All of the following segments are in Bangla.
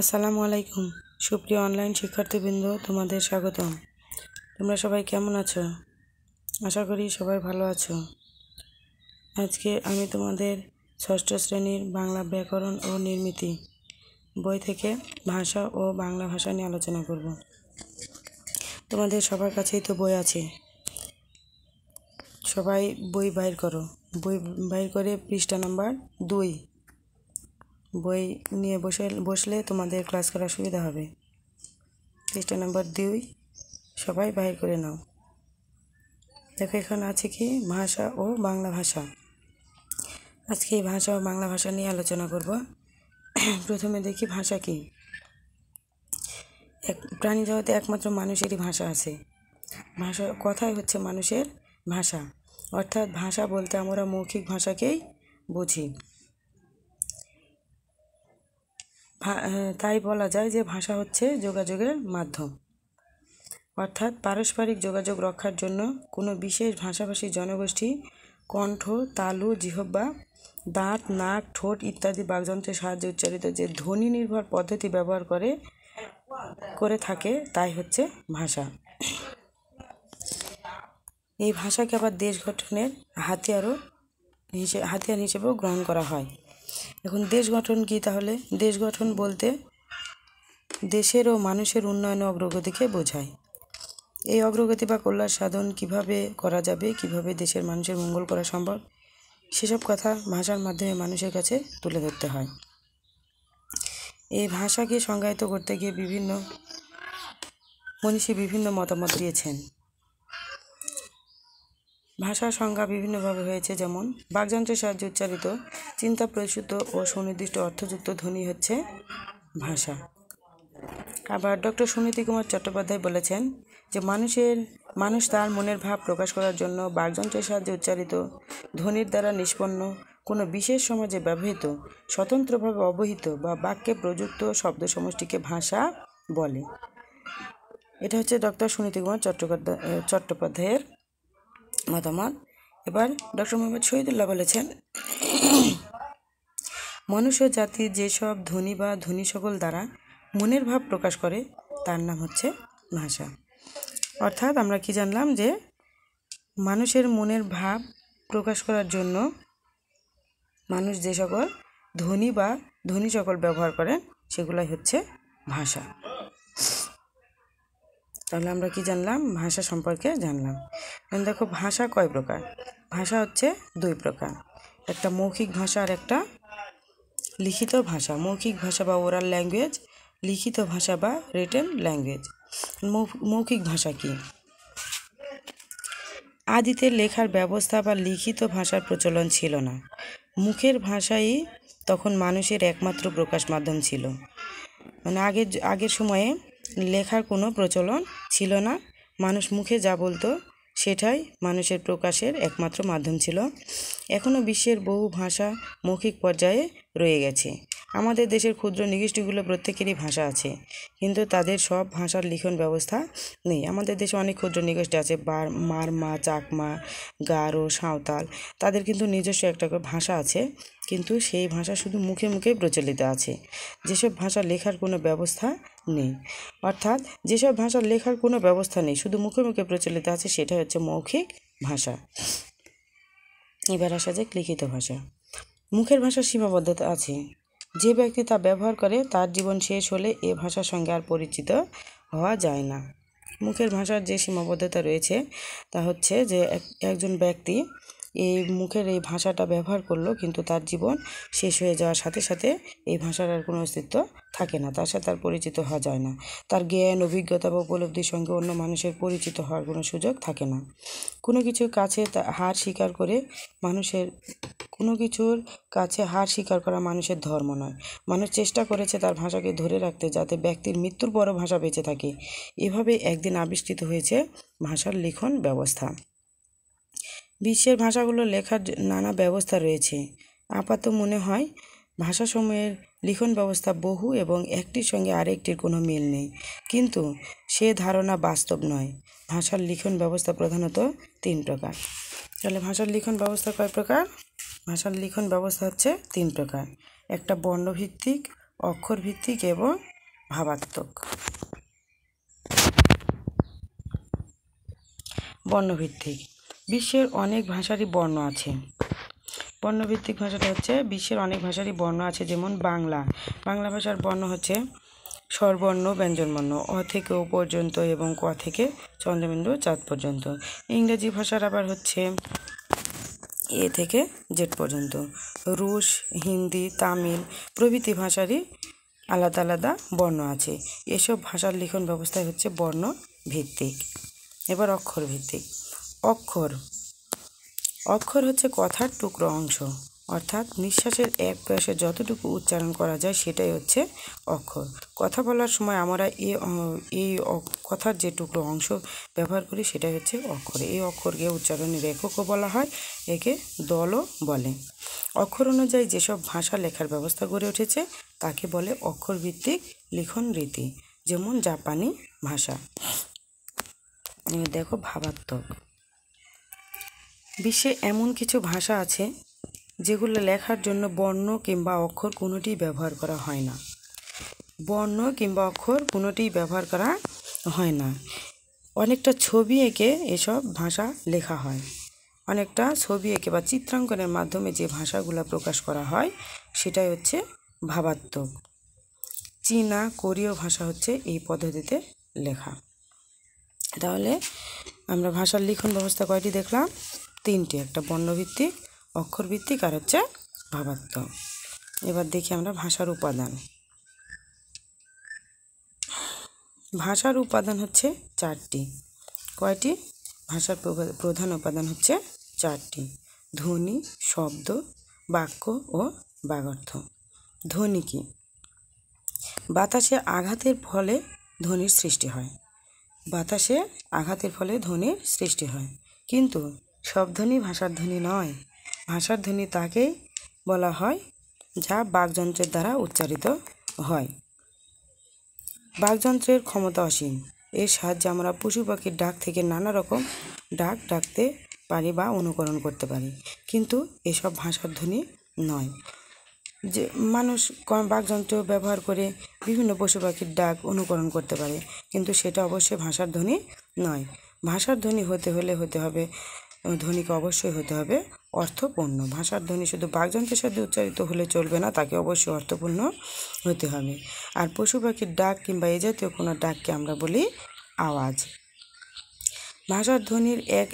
আসসালামু আলাইকুম সুপ্রিয় অনলাইন শিক্ষার্থীবৃন্দ তোমাদের স্বাগতম তোমরা সবাই কেমন আছো আশা করি সবাই ভালো আছো আজকে আমি তোমাদের ষষ্ঠ শ্রেণীর বাংলা ব্যাকরণ ও নির্মিতি বই থেকে ভাষা ও বাংলা ভাষা নিয়ে আলোচনা করব তোমাদের সবার কাছেই তো বই আছে সবাই বই বাইর করো বই বাইর করে পৃষ্ঠা নাম্বার দুই বই নিয়ে বসে বসলে তোমাদের ক্লাস করার সুবিধা হবে পৃষ্ঠা নম্বর দুই সবাই বাহির করে নাও দেখো এখানে আছে কি ভাষা ও বাংলা ভাষা আজকে এই ভাষা ও বাংলা ভাষা নিয়ে আলোচনা করব প্রথমে দেখি ভাষা কি এক প্রাণী জগতে একমাত্র মানুষেরই ভাষা আছে ভাষা কথাই হচ্ছে মানুষের ভাষা অর্থাৎ ভাষা বলতে আমরা মৌখিক ভাষাকেই বুঝি তাই বলা যায় যে ভাষা হচ্ছে যোগাযোগের মাধ্যম অর্থাৎ পারস্পরিক যোগাযোগ রক্ষার জন্য কোনো বিশেষ ভাষাভাষী জনগোষ্ঠী কণ্ঠ তালু জিহব্বা দাঁত নাক ঠোঁট ইত্যাদি বাগযন্ত্রের সাহায্যে উচ্চারিত যে ধ্বনি নির্ভর পদ্ধতি ব্যবহার করে করে থাকে তাই হচ্ছে ভাষা এই ভাষাকে আবার দেশ গঠনের হাতিয়ারও হিসে হাতিয়ার হিসেবেও গ্রহণ করা হয় এখন দেশ গঠন কী তাহলে দেশ গঠন বলতে দেশের ও মানুষের উন্নয়ন অগ্রগতিকে বোঝায় এই অগ্রগতি বা কল্যাণ সাধন কিভাবে করা যাবে কিভাবে দেশের মানুষের মঙ্গল করা সম্ভব সেসব কথা ভাষার মাধ্যমে মানুষের কাছে তুলে ধরতে হয় এই ভাষাকে সংজ্ঞায়িত করতে গিয়ে বিভিন্ন মনীষী বিভিন্ন মতামত দিয়েছেন ভাষার সংজ্ঞা বিভিন্নভাবে হয়েছে যেমন বাগযন্ত্রের সাহায্যে উচ্চারিত চিন্তা প্রসূত ও সুনির্দিষ্ট অর্থযুক্ত ধ্বনি হচ্ছে ভাষা আবার ডক্টর সুনীতি কুমার চট্টোপাধ্যায় বলেছেন যে মানুষের মানুষ তার মনের ভাব প্রকাশ করার জন্য বাগযন্ত্রের সাহায্যে উচ্চারিত ধ্বনির দ্বারা নিষ্পন্ন কোনো বিশেষ সমাজে ব্যবহৃত স্বতন্ত্রভাবে অবহিত বা বাক্যে প্রযুক্ত শব্দ সমষ্টিকে ভাষা বলে এটা হচ্ছে ডক্টর সুনীতি কুমার চট্টোপাধ্যায় চট্টোপাধ্যায়ের মতামত এবার ডক্টর মোহাম্মদ শহীদুল্লাহ বলেছেন মনুষ্য জাতি যেসব ধনী বা ধনী সকল দ্বারা মনের ভাব প্রকাশ করে তার নাম হচ্ছে ভাষা অর্থাৎ আমরা কি জানলাম যে মানুষের মনের ভাব প্রকাশ করার জন্য মানুষ যে সকল ধনী বা ধনী সকল ব্যবহার করেন সেগুলাই হচ্ছে ভাষা তাহলে আমরা কি জানলাম ভাষা সম্পর্কে জানলাম এখন দেখো ভাষা কয় প্রকার ভাষা হচ্ছে দুই প্রকার একটা মৌখিক ভাষা আর একটা লিখিত ভাষা মৌখিক ভাষা বা ওরাল ল্যাঙ্গুয়েজ লিখিত ভাষা বা রিটেন ল্যাঙ্গুয়েজ মৌখিক ভাষা কি আদিতে লেখার ব্যবস্থা বা লিখিত ভাষার প্রচলন ছিল না মুখের ভাষাই তখন মানুষের একমাত্র প্রকাশ মাধ্যম ছিল মানে আগের আগের সময়ে লেখার কোনো প্রচলন ছিল না মানুষ মুখে যা বলতো সেটাই মানুষের প্রকাশের একমাত্র মাধ্যম ছিল এখনও বিশ্বের বহু ভাষা মৌখিক পর্যায়ে রয়ে গেছে আমাদের দেশের ক্ষুদ্র নিগোষ্ঠীগুলো প্রত্যেকেরই ভাষা আছে কিন্তু তাদের সব ভাষার লিখন ব্যবস্থা নেই আমাদের দেশে অনেক ক্ষুদ্র নিগোষ্ঠী আছে বার মারমা চাকমা গারো সাঁওতাল তাদের কিন্তু নিজস্ব একটা করে ভাষা আছে কিন্তু সেই ভাষা শুধু মুখে মুখেই প্রচলিত আছে যেসব ভাষা লেখার কোনো ব্যবস্থা নেই অর্থাৎ যেসব ভাষা লেখার কোনো ব্যবস্থা নেই শুধু মুখে মুখে প্রচলিত আছে সেটা হচ্ছে মৌখিক ভাষা এবার আসা যাক লিখিত ভাষা মুখের ভাষার সীমাবদ্ধতা আছে যে ব্যক্তি তা ব্যবহার করে তার জীবন শেষ হলে এ ভাষার সঙ্গে আর পরিচিত হওয়া যায় না মুখের ভাষার যে সীমাবদ্ধতা রয়েছে তা হচ্ছে যে একজন ব্যক্তি এই মুখের এই ভাষাটা ব্যবহার করলো কিন্তু তার জীবন শেষ হয়ে যাওয়ার সাথে সাথে এই ভাষার আর কোনো অস্তিত্ব থাকে না তার সাথে তার পরিচিত হওয়া যায় না তার জ্ঞান অভিজ্ঞতা বা উপলব্ধির সঙ্গে অন্য মানুষের পরিচিত হওয়ার কোনো সুযোগ থাকে না কোনো কিছু কাছে হার স্বীকার করে মানুষের কোনো কিছুর কাছে হার স্বীকার করা মানুষের ধর্ম নয় মানুষ চেষ্টা করেছে তার ভাষাকে ধরে রাখতে যাতে ব্যক্তির মৃত্যুর পরও ভাষা বেঁচে থাকে এভাবে একদিন আবিষ্কৃত হয়েছে ভাষার লিখন ব্যবস্থা বিশ্বের ভাষাগুলো লেখার নানা ব্যবস্থা রয়েছে আপাত মনে হয় ভাষাসমূহের লিখন ব্যবস্থা বহু এবং একটির সঙ্গে আরেকটির কোনো মিল নেই কিন্তু সে ধারণা বাস্তব নয় ভাষার লিখন ব্যবস্থা প্রধানত তিন প্রকার তাহলে ভাষার লিখন ব্যবস্থা কয় প্রকার ভাষার লিখন ব্যবস্থা হচ্ছে তিন প্রকার একটা বর্ণভিত্তিক অক্ষরভিত্তিক এবং ভাবাত্মক বর্ণভিত্তিক বিশ্বের অনেক ভাষারই বর্ণ আছে বর্ণভিত্তিক ভাষাটা হচ্ছে বিশ্বের অনেক ভাষারই বর্ণ আছে যেমন বাংলা বাংলা ভাষার বর্ণ হচ্ছে স্বরবর্ণ ব্যঞ্জনবর্ণ অ থেকে ও পর্যন্ত এবং ক থেকে চন্দ্রবিন্দু চাঁদ পর্যন্ত ইংরেজি ভাষার আবার হচ্ছে এ থেকে জেড পর্যন্ত রুশ হিন্দি তামিল প্রভৃতি ভাষারই আলাদা আলাদা বর্ণ আছে এসব ভাষার লিখন ব্যবস্থা হচ্ছে বর্ণ ভিত্তিক এবার অক্ষর ভিত্তিক অক্ষর অক্ষর হচ্ছে কথার টুকরো অংশ অর্থাৎ নিঃশ্বাসের এক প্রয়াসে যতটুকু উচ্চারণ করা যায় সেটাই হচ্ছে অক্ষর কথা বলার সময় আমরা এই এই কথার যে টুকরো অংশ ব্যবহার করি সেটাই হচ্ছে অক্ষর এই অক্ষরকে উচ্চারণের এককও বলা হয় একে দলও বলে অক্ষর অনুযায়ী যেসব ভাষা লেখার ব্যবস্থা গড়ে উঠেছে তাকে বলে অক্ষরভিত্তিক লিখন রীতি যেমন জাপানি ভাষা দেখো ভাবাত্মক বিশ্বে এমন কিছু ভাষা আছে যেগুলো লেখার জন্য বর্ণ কিংবা অক্ষর কোনোটি ব্যবহার করা হয় না বর্ণ কিংবা অক্ষর কোনোটি ব্যবহার করা হয় না অনেকটা ছবি এঁকে এসব ভাষা লেখা হয় অনেকটা ছবি এঁকে বা চিত্রাঙ্কনের মাধ্যমে যে ভাষাগুলো প্রকাশ করা হয় সেটাই হচ্ছে ভাবাত্মক চীনা কোরীয় ভাষা হচ্ছে এই পদ্ধতিতে লেখা তাহলে আমরা ভাষার লিখন ব্যবস্থা কয়টি দেখলাম তিনটি একটা বর্ণভিত্তিক অক্ষরভিত্তিক আর হচ্ছে ভাবাত্মক এবার দেখি আমরা ভাষার উপাদান ভাষার উপাদান হচ্ছে চারটি কয়টি ভাষার প্রধান উপাদান হচ্ছে চারটি ধ্বনি শব্দ বাক্য ও বাগর্থ ধ্বনি কি বাতাসে আঘাতের ফলে ধ্বনির সৃষ্টি হয় বাতাসে আঘাতের ফলে ধ্বনির সৃষ্টি হয় কিন্তু সব ধ্বনি ভাষার ধ্বনি নয় ভাষার ধ্বনি তাকেই বলা হয় যা বাকযন্ত্রের দ্বারা উচ্চারিত হয় বাকযন্ত্রের ক্ষমতা অসীম এর সাহায্যে আমরা পশু পাখির ডাক থেকে নানা রকম ডাক ডাকতে পারি বা অনুকরণ করতে পারি কিন্তু এসব ভাষার ধ্বনি নয় যে মানুষ বাকযন্ত্র ব্যবহার করে বিভিন্ন পশু পাখির ডাক অনুকরণ করতে পারে কিন্তু সেটা অবশ্যই ভাষার ধ্বনি নয় ভাষার ধ্বনি হতে হলে হতে হবে ধ্বনিকে অবশ্যই হতে হবে অর্থপূর্ণ ভাষার ধ্বনি শুধু বাঘযন্ত্রের সাথে উচ্চারিত হলে চলবে না তাকে অবশ্যই অর্থপূর্ণ হতে হবে আর পশু পাখির ডাক কিংবা এ জাতীয় কোনো ডাককে আমরা বলি আওয়াজ ভাষার ধ্বনির এক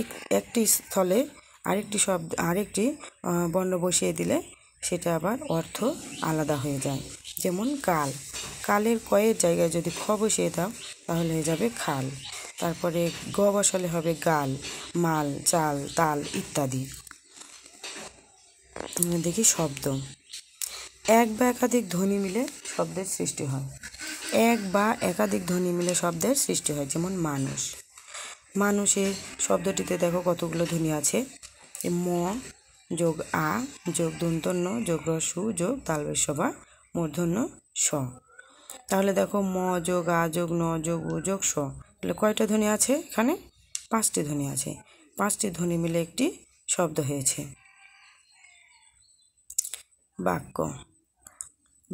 এক একটি স্থলে আরেকটি শব্দ আরেকটি বর্ণ বসিয়ে দিলে সেটা আবার অর্থ আলাদা হয়ে যায় যেমন কাল কালের কয়ের জায়গায় যদি খ বসিয়ে দাও তাহলে হয়ে যাবে খাল তারপরে গ বসলে হবে গাল মাল চাল তাল ইত্যাদি দেখি শব্দ এক বা একাধিক ধ্বনি মিলে শব্দের সৃষ্টি হয় এক বা একাধিক ধ্বনি মিলে শব্দের সৃষ্টি হয় যেমন মানুষ মানুষের শব্দটিতে দেখো কতগুলো ধ্বনি আছে ম যোগ আ যোগ দন্তন্য যোগ রসু যোগ তালবেশবা মূর্ধন্য স তাহলে দেখো ম যোগ আ যোগ ন যোগ উ যোগ স তাহলে কয়টা ধ্বনি আছে এখানে পাঁচটি ধ্বনি আছে পাঁচটি ধ্বনি মিলে একটি শব্দ হয়েছে বাক্য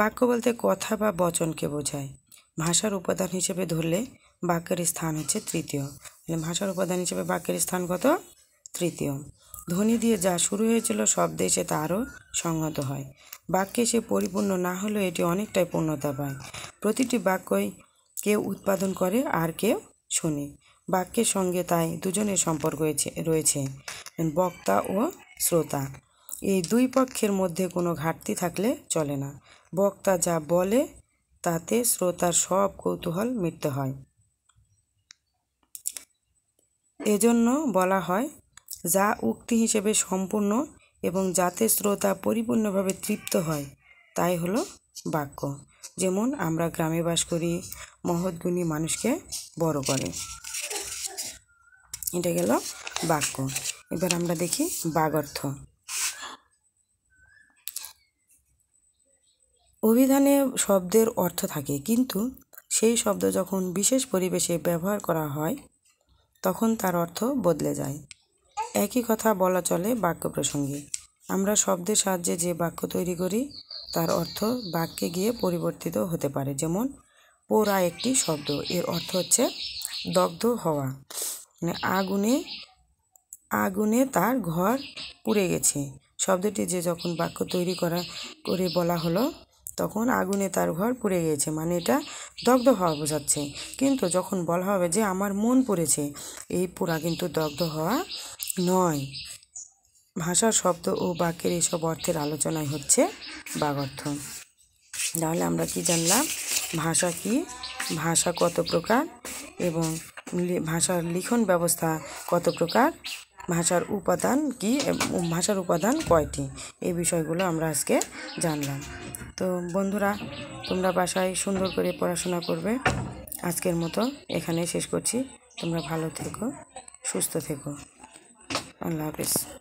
বাক্য বলতে কথা বা বচনকে বোঝায় ভাষার উপাদান হিসেবে ধরলে বাক্যের স্থান হচ্ছে তৃতীয় মানে ভাষার উপাদান হিসেবে বাক্যের স্থান কত তৃতীয় ধ্বনি দিয়ে যা শুরু হয়েছিল শব্দে এসে তা আরও সংহত হয় বাক্যে সে পরিপূর্ণ না হলেও এটি অনেকটাই পূর্ণতা পায় প্রতিটি বাক্যই কেউ উৎপাদন করে আর কেউ শোনে বাক্যের সঙ্গে তাই দুজনের সম্পর্ক রয়েছে বক্তা ও শ্রোতা এই দুই পক্ষের মধ্যে কোনো ঘাটতি থাকলে চলে না বক্তা যা বলে তাতে শ্রোতার সব কৌতূহল মিটতে হয় এজন্য বলা হয় যা উক্তি হিসেবে সম্পূর্ণ এবং যাতে শ্রোতা পরিপূর্ণভাবে তৃপ্ত হয় তাই হলো বাক্য যেমন আমরা গ্রামে বাস করি মহৎ গুণী মানুষকে বড় করে এটা গেল বাক্য এবার আমরা দেখি বাগর্থ অভিধানে শব্দের অর্থ থাকে কিন্তু সেই শব্দ যখন বিশেষ পরিবেশে ব্যবহার করা হয় তখন তার অর্থ বদলে যায় একই কথা বলা চলে বাক্য প্রসঙ্গে আমরা শব্দের সাহায্যে যে বাক্য তৈরি করি তার অর্থ বাক্যে গিয়ে পরিবর্তিত হতে পারে যেমন পোড়া একটি শব্দ এর অর্থ হচ্ছে দগ্ধ হওয়া মানে আগুনে আগুনে তার ঘর পুড়ে গেছে শব্দটি যে যখন বাক্য তৈরি করা করে বলা হলো তখন আগুনে তার ঘর পুড়ে গিয়েছে মানে এটা দগ্ধ হওয়া বোঝাচ্ছে কিন্তু যখন বলা হবে যে আমার মন পুড়েছে এই পোড়া কিন্তু দগ্ধ হওয়া নয় ভাষার শব্দ ও বাক্যের এসব অর্থের আলোচনাই হচ্ছে বাগর্থ তাহলে আমরা কি জানলাম ভাষা কি ভাষা কত প্রকার এবং ভাষার লিখন ব্যবস্থা কত প্রকার ভাষার উপাদান কি ভাষার উপাদান কয়টি এই বিষয়গুলো আমরা আজকে জানলাম তো বন্ধুরা তোমরা বাসায় সুন্দর করে পড়াশোনা করবে আজকের মতো এখানে শেষ করছি তোমরা ভালো থেকো সুস্থ থেকো আল্লাহ হাফিজ